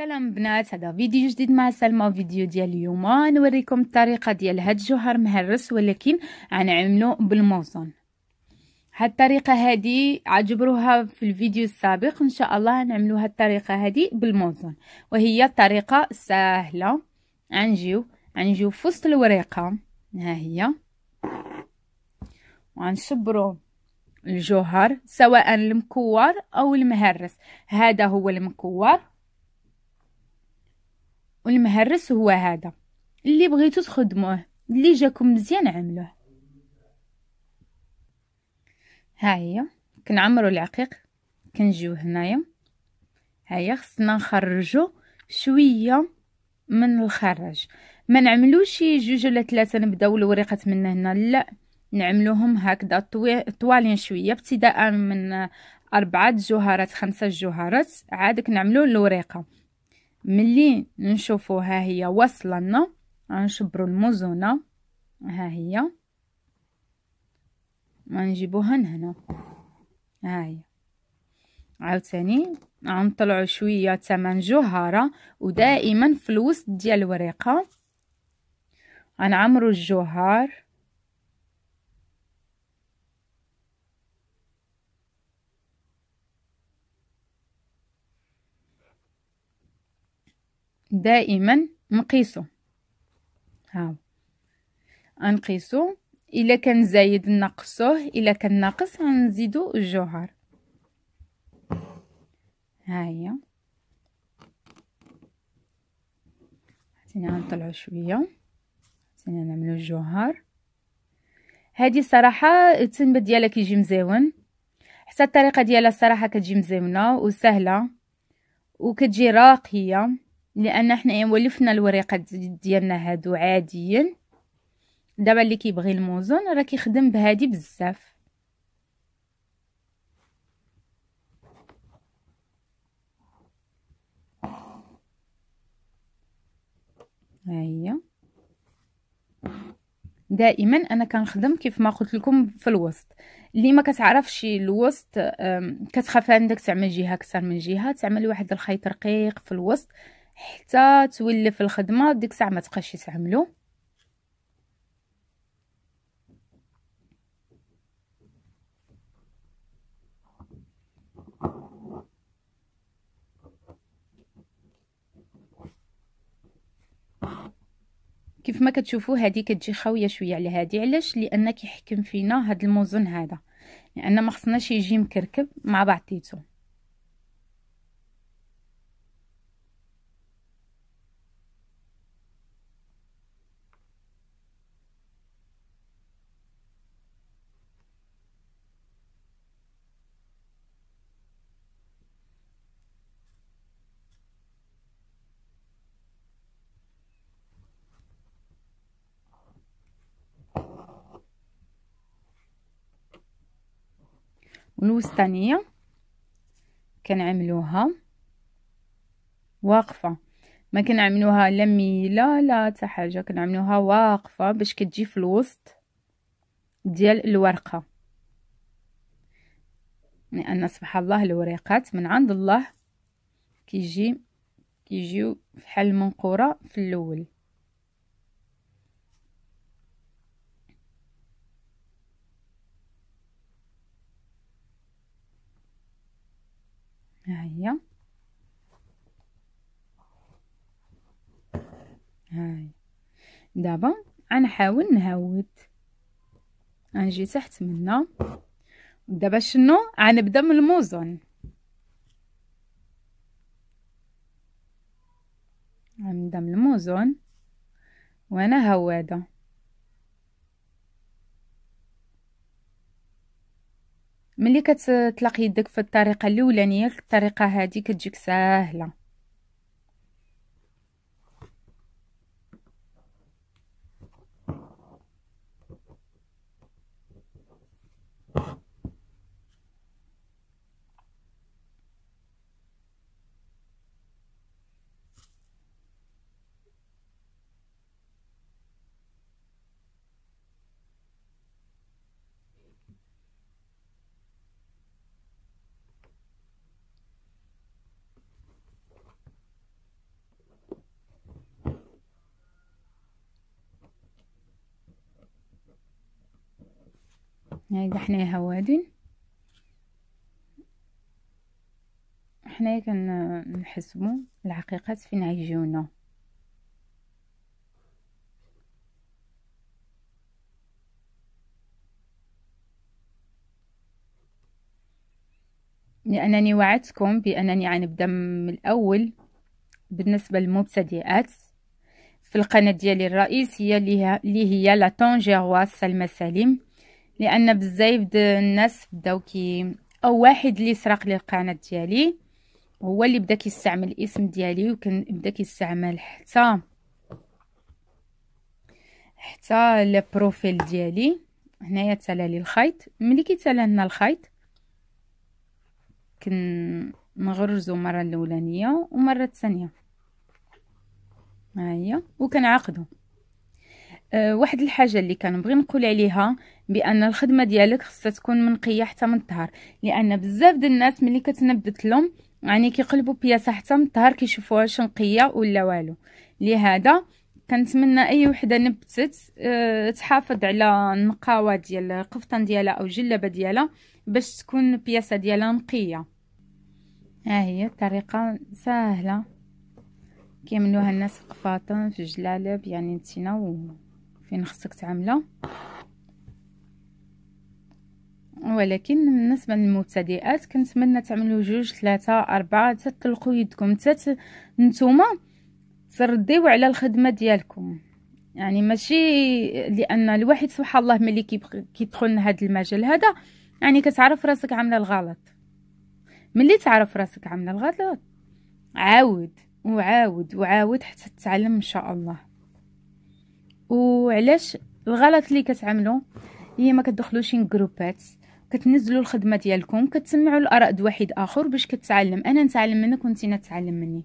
سلام بنات هذا فيديو جديد مع سلمى فيديو ديال اليوم نوريكم الطريقه ديال هاد الجوهر مهرس ولكن غنعملو بالموزون هاد الطريقه هادي عجبروها في الفيديو السابق ان شاء الله نعملو هاد الطريقه هادي بالموزون وهي طريقه سهله غنجيو غنجيو في وسط الوريقه ها هي وغنشبرو الجوهر سواء المكور او المهرس هذا هو المكور والمهرس هو هذا اللي بغيتو تخدموه اللي جاكم مزيان عملوه ها هي كنعمرو العقيق كنجيو هنايا ها هي خصنا نخرجو شويه من الخرج ما نعملوش جوج ولا ثلاثه نبداو الوريقات من هنا لا نعملوهم هكذا طوالين شويه ابتداء من أربعة جوهرات خمسة جوهرات عاد كنعملو الوريقه ملي نشوفو ها هي وصلنا غنشبرو الموزونة ها هي غنجيبوها لهنا ها هي عاوتاني غنطلعو شويه تمن جوهره ودائما في الوسط ديال الوريقه غنعمرو الجوهر دائما نقيسو هاو نقيسو الا كان زايد نقصوه الا كان ناقص غنزيدو الجوهر ها هي عطينا نطلعو شويه عطينا نعملو الجوهر هادي صراحه التنبت ديالها كيجي مزيون حتى الطريقه ديالها الصراحه كتجي مزيونه وسهله وكتجي راقيه لان احنا ولفنا الوريقات ديالنا هادو عاديا دابا اللي كيبغي الموزون راه كيخدم بهادي بزاف ها هي دائما انا كنخدم كيف ما قلت لكم في الوسط اللي ما كتعرفش الوسط كتخاف عندك تعمل جهه اكثر من جهه تعمل واحد الخيط رقيق في الوسط حتى تولف الخدمه ديك الساعه ما تبقاش يتعملو كيف ما كتشوفوا هذه كتجي خاويه شويه على هذه علاش لان كيحكم فينا هذا الموزون هذا لان ما خصناش يجي مكركب مع بعضيته والوسطانيه كنعملوها واقفه ما كنعملوها لا ميله لا حتى حاجه كنعملوها واقفه باش كتجي في الوسط ديال الورقه لان سبحان الله الوريقات من عند الله كيجي كيجيو فحال المنقوره في الاول هي هاي دابا غنحاول نهود غنجي تحت منا دابا شنو غنبدا من الموزون غنبدا من الموزون وانا هواده ملي كتلاقي يدك في الطريقه الاولانيه الطريقه هذه كتجيك ساهله هاي يعني دحناها هوادين حنايا نحسبو العقيقات فين عيجونا لانني وعدتكم بانني غنبدا يعني من الاول بالنسبه للمبتدئات في القناه ديالي الرئيسيه اللي هي لا تونجيرواس سلمى سليم لان بزاف د الناس بداو كي او واحد اللي سرق لي القناه ديالي هو اللي بدا كيستعمل الاسم ديالي وكان بدا كيستعمل حتى حتى البروفيل ديالي هنايا تلا لي الخيط ملي كيتسالى لنا الخيط كن نغرزو مره الاولانيه ومره الثانيه ها هي وكنعقدو آه، واحد الحاجه اللي كنبغي نقول عليها بان الخدمه ديالك خصها تكون منقيه حتى من الظهر لان بزاف ديال الناس ملي كتنبت لهم يعني كيقلبوا بياسه حتى من الظهر كيشوفوهاش نقيه ولا والو لهذا كنتمنى اي وحده نبتت أه تحافظ على النقاوه ديال القفطان ديالها او الجلابه ديالها باش تكون بياسه ديالها نقيه ها هي الطريقه سهله كيعملوها الناس في القفاطن في الجلالب يعني نتينا فين خصك تعمله ولكن بالنسبه للمبتدئات كنتمنى تعملوا جوج ثلاثه اربعه تطلقوا يدكم حتى نتوما ترديو على الخدمه ديالكم يعني ماشي لان الواحد سبحان الله ملي كيدخل لهذا المجال هذا يعني كتعرف راسك عامله الغلط ملي تعرف راسك عامله الغلط عاود وعاود وعاود حتى تتعلم ان شاء الله وعلاش الغلط اللي كتعملوا هي ما كتدخلوش جروبات كتنزلوا الخدمه ديالكم كتسمعوا الاراء واحد اخر باش كتعلم انا نتعلم منك وانت نتعلم مني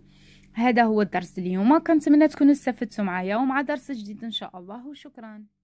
هذا هو الدرس اليوم كنتمنى تكونوا استفدتوا معايا ومع درس جديد ان شاء الله وشكرا